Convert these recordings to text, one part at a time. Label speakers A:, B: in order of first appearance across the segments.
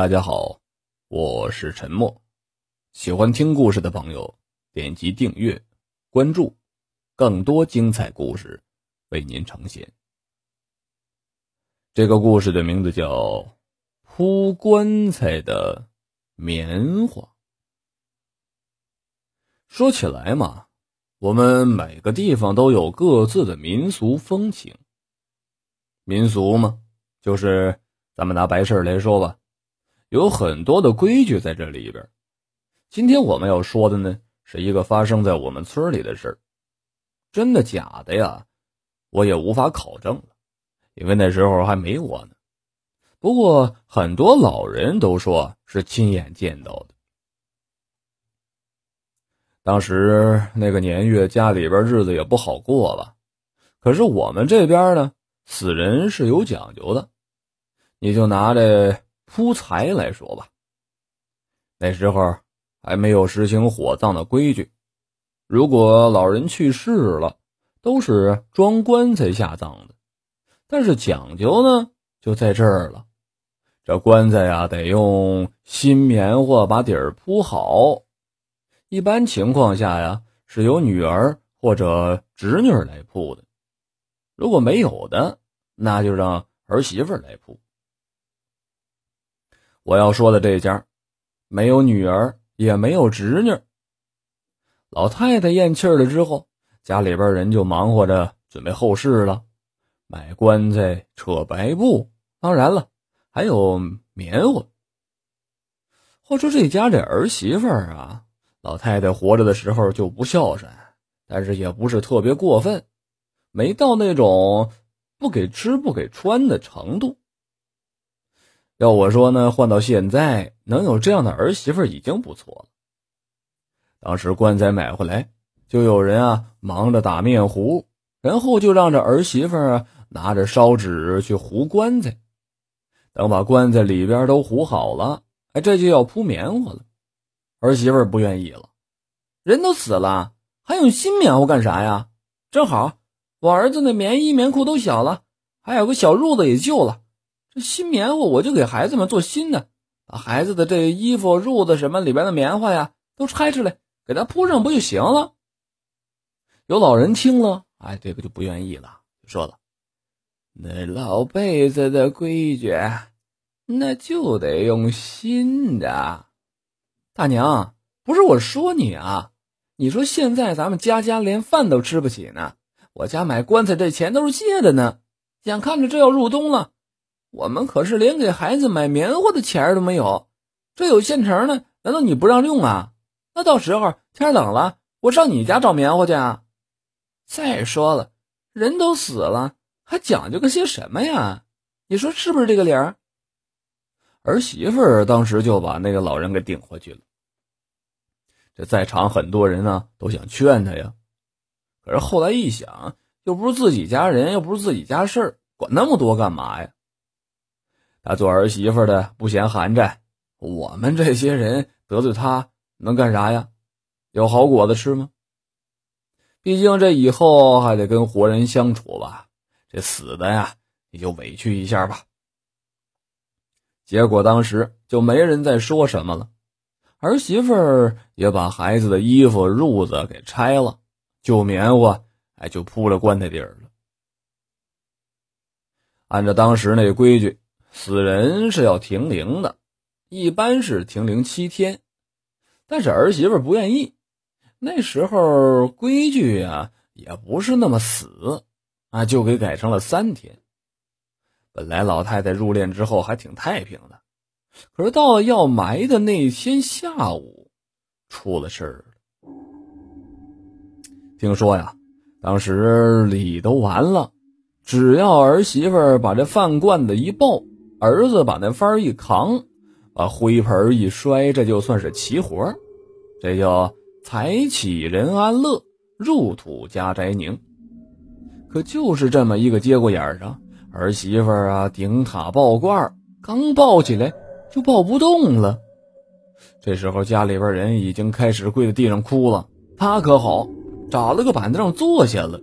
A: 大家好，我是沉默。喜欢听故事的朋友，点击订阅、关注，更多精彩故事为您呈现。这个故事的名字叫《铺棺材的棉花》。说起来嘛，我们每个地方都有各自的民俗风情。民俗嘛，就是咱们拿白事儿来说吧。有很多的规矩在这里边。今天我们要说的呢，是一个发生在我们村里的事儿，真的假的呀？我也无法考证了，因为那时候还没我呢。不过很多老人都说是亲眼见到的。当时那个年月，家里边日子也不好过吧？可是我们这边呢，死人是有讲究的，你就拿着铺财来说吧，那时候还没有实行火葬的规矩。如果老人去世了，都是装棺材下葬的。但是讲究呢，就在这儿了。这棺材呀，得用新棉花把底儿铺好。一般情况下呀，是由女儿或者侄女来铺的。如果没有的，那就让儿媳妇来铺。我要说的这家，没有女儿，也没有侄女。老太太咽气了之后，家里边人就忙活着准备后事了，买棺材、扯白布，当然了，还有棉花。话说这家这儿媳妇儿啊，老太太活着的时候就不孝顺，但是也不是特别过分，没到那种不给吃不给穿的程度。要我说呢，换到现在能有这样的儿媳妇已经不错了。当时棺材买回来，就有人啊忙着打面糊，然后就让这儿媳妇拿着烧纸去糊棺材。等把棺材里边都糊好了，哎，这就要铺棉花了。儿媳妇不愿意了，人都死了，还用新棉花干啥呀？正好我儿子那棉衣棉裤都小了，还有个小褥子也旧了。这新棉花我就给孩子们做新的，把孩子的这衣服、褥子什么里边的棉花呀都拆出来，给他铺上不就行了？有老人听了，哎，这个就不愿意了，就说了：“那老辈子的规矩，那就得用新的。”大娘，不是我说你啊，你说现在咱们家家连饭都吃不起呢，我家买棺材这钱都是借的呢，眼看着这要入冬了。我们可是连给孩子买棉花的钱都没有，这有现成的，难道你不让用啊？那到时候天冷了，我上你家找棉花去啊！再说了，人都死了，还讲究个些什么呀？你说是不是这个理儿？儿媳妇儿当时就把那个老人给顶回去了。这在场很多人呢，都想劝他呀，可是后来一想，又不是自己家人，又不是自己家事儿，管那么多干嘛呀？他做儿媳妇的不嫌寒碜，我们这些人得罪他能干啥呀？有好果子吃吗？毕竟这以后还得跟活人相处吧，这死的呀，你就委屈一下吧。结果当时就没人再说什么了，儿媳妇儿也把孩子的衣服、褥子给拆了，旧棉花哎就铺了棺材底儿了。按照当时那规矩。死人是要停灵的，一般是停灵七天，但是儿媳妇不愿意。那时候规矩啊也不是那么死啊，就给改成了三天。本来老太太入殓之后还挺太平的，可是到了要埋的那天下午，出了事儿了。听说呀，当时礼都完了，只要儿媳妇把这饭罐子一抱。儿子把那幡一扛，把灰盆一摔，这就算是齐活这叫财起人安乐，入土家宅宁。可就是这么一个节骨眼上，儿媳妇啊顶塔抱罐儿，刚抱起来就抱不动了。这时候家里边人已经开始跪在地上哭了，他可好，找了个板凳坐下了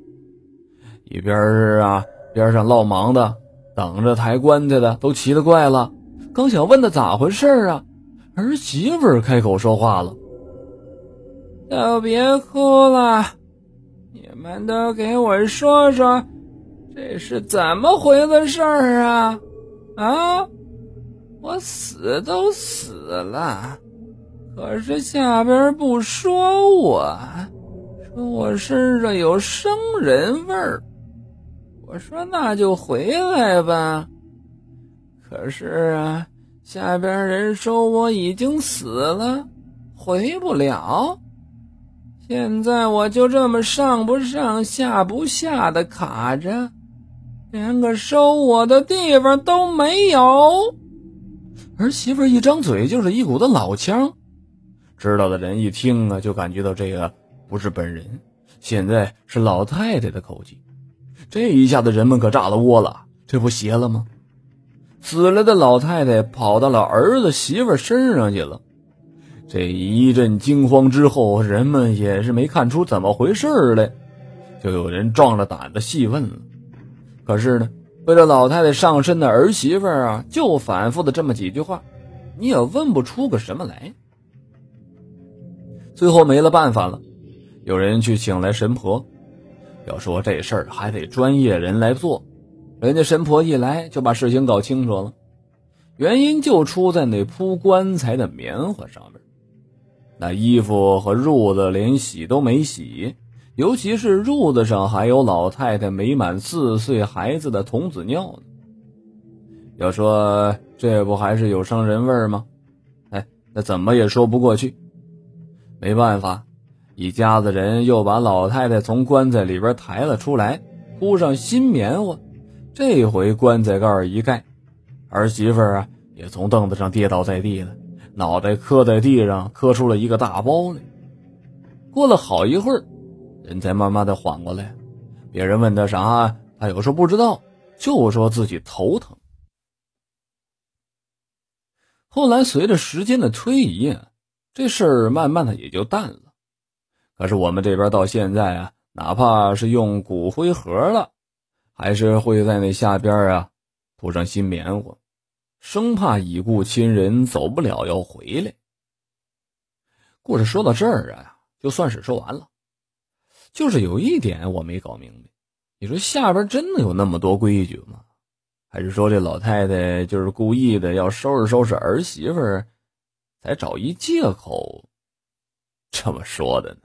A: 一边儿啊，边上落忙的。等着抬棺材的都奇了怪了，刚想问他咋回事儿啊，儿媳妇开口说话了：“都别哭了，你们都给我说说，这是怎么回子事儿啊？啊，我死都死了，可是下边不说我，说我身上有生人味儿。”我说那就回来吧，可是啊，下边人说我已经死了，回不了。现在我就这么上不上下不下的卡着，连个收我的地方都没有。儿媳妇一张嘴就是一股子老腔，知道的人一听啊，就感觉到这个不是本人，现在是老太太的口气。这一下子，人们可炸了窝了。这不邪了吗？死了的老太太跑到了儿子媳妇身上去了。这一阵惊慌之后，人们也是没看出怎么回事来，就有人壮着胆子细问了。可是呢，为了老太太上身的儿媳妇啊，就反复的这么几句话，你也问不出个什么来。最后没了办法了，有人去请来神婆。要说这事儿还得专业人来做，人家神婆一来就把事情搞清楚了，原因就出在那铺棺材的棉花上面，那衣服和褥子连洗都没洗，尤其是褥子上还有老太太没满四岁孩子的童子尿呢。要说这不还是有伤人味吗？哎，那怎么也说不过去，没办法。一家子人又把老太太从棺材里边抬了出来，铺上新棉花。这回棺材盖一盖，儿媳妇啊也从凳子上跌倒在地了，脑袋磕在地上，磕出了一个大包来。过了好一会儿，人才慢慢的缓过来。别人问他啥，他有时候不知道，就说自己头疼。后来随着时间的推移啊，这事儿慢慢的也就淡了。可是我们这边到现在啊，哪怕是用骨灰盒了，还是会在那下边啊铺上新棉花，生怕已故亲人走不了要回来。故事说到这儿啊，就算是说完了。就是有一点我没搞明白，你说下边真的有那么多规矩吗？还是说这老太太就是故意的，要收拾收拾儿媳妇，才找一借口这么说的呢？